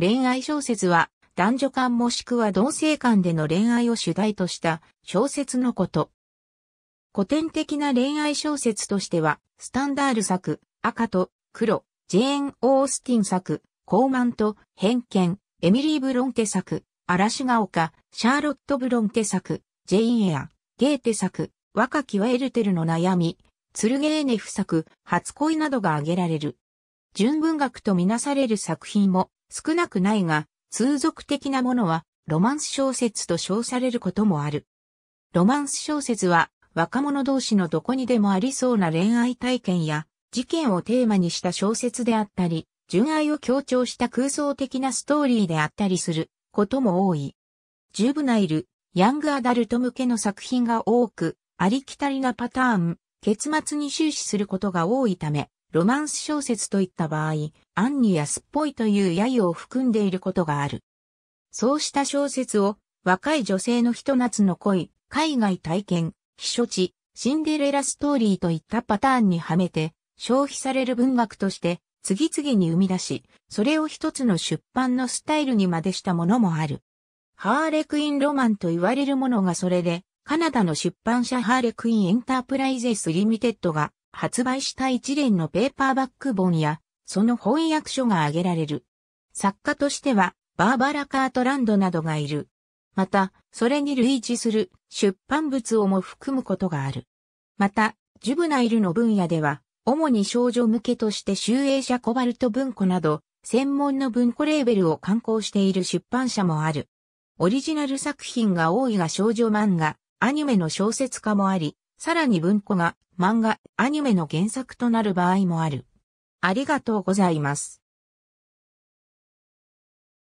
恋愛小説は男女間もしくは同性間での恋愛を主題とした小説のこと。古典的な恋愛小説としては、スタンダール作、赤と黒、ジェーン・オースティン作、高慢と偏見、エミリー・ブロンテ作、嵐が丘、シャーロット・ブロンテ作、ジェイン・エア、ゲーテ作、若きはエルテルの悩み、ツルゲーネフ作、初恋などが挙げられる。純文学とみなされる作品も少なくないが、通俗的なものは、ロマンス小説と称されることもある。ロマンス小説は、若者同士のどこにでもありそうな恋愛体験や、事件をテーマにした小説であったり、純愛を強調した空想的なストーリーであったりすることも多い。ジュブナイル、ヤングアダルト向けの作品が多く、ありきたりなパターン、結末に終始することが多いため、ロマンス小説といった場合、ア暗に安っぽいという揶揄を含んでいることがある。そうした小説を、若い女性のひと夏の恋、海外体験、避暑地、シンデレラストーリーといったパターンにはめて、消費される文学として、次々に生み出し、それを一つの出版のスタイルにまでしたものもある。ハーレクインロマンと言われるものがそれで、カナダの出版社ハーレクインエンタープライゼスリミテッドが発売した一連のペーパーバック本や、その翻訳書が挙げられる。作家としては、バーバラ・カートランドなどがいる。また、それに類似する出版物をも含むことがある。また、ジュブナイルの分野では、主に少女向けとして集英社コバルト文庫など、専門の文庫レーベルを刊行している出版社もある。オリジナル作品が多いが少女漫画、アニメの小説家もあり、さらに文庫が漫画、アニメの原作となる場合もある。ありがとうございます。